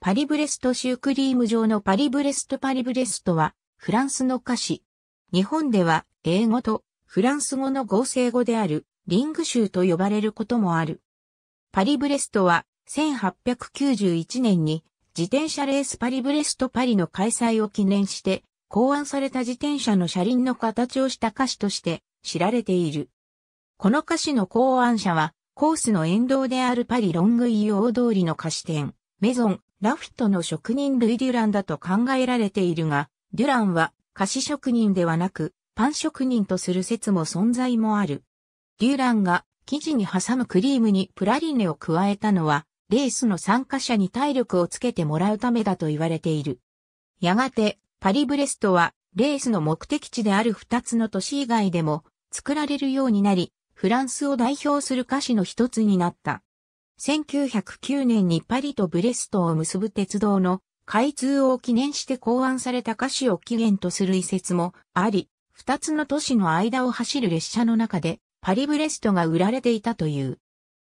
パリブレストシュークリーム状のパリブレストパリブレストは、フランスの菓子。日本では、英語とフランス語の合成語である、リングシューと呼ばれることもある。パリブレストは、1891年に、自転車レースパリブレストパリの開催を記念して、考案された自転車の車輪の形をした菓子として知られている。この菓子の考案者は、コースの沿道であるパリロングイオ大通りの菓子店、メゾン、ラフィットの職人ルイ・デュランだと考えられているが、デュランは菓子職人ではなく、パン職人とする説も存在もある。デュランが生地に挟むクリームにプラリネを加えたのは、レースの参加者に体力をつけてもらうためだと言われている。やがて、パリブレストは、レースの目的地である二つの都市以外でも作られるようになり、フランスを代表する菓子の一つになった。1909年にパリとブレストを結ぶ鉄道の開通を記念して考案された歌詞を起源とする遺説もあり、二つの都市の間を走る列車の中でパリブレストが売られていたという。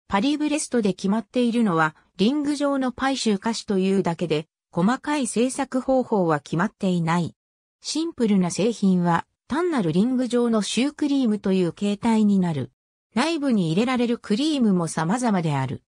パリブレストで決まっているのはリング状のパイー歌詞というだけで、細かい制作方法は決まっていない。シンプルな製品は単なるリング状のシュークリームという形態になる。内部に入れられるクリームも様々である。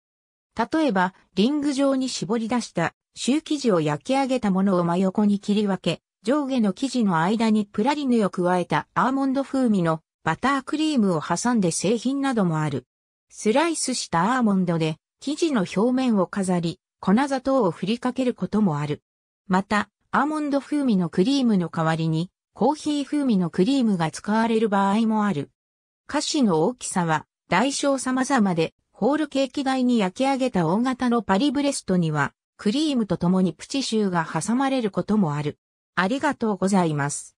例えば、リング状に絞り出したシュー生地を焼き上げたものを真横に切り分け、上下の生地の間にプラリネを加えたアーモンド風味のバタークリームを挟んで製品などもある。スライスしたアーモンドで生地の表面を飾り、粉砂糖を振りかけることもある。また、アーモンド風味のクリームの代わりに、コーヒー風味のクリームが使われる場合もある。菓子の大きさは、大小様々で、ホールケーキ台に焼き上げた大型のパリブレストには、クリームと共にプチシューが挟まれることもある。ありがとうございます。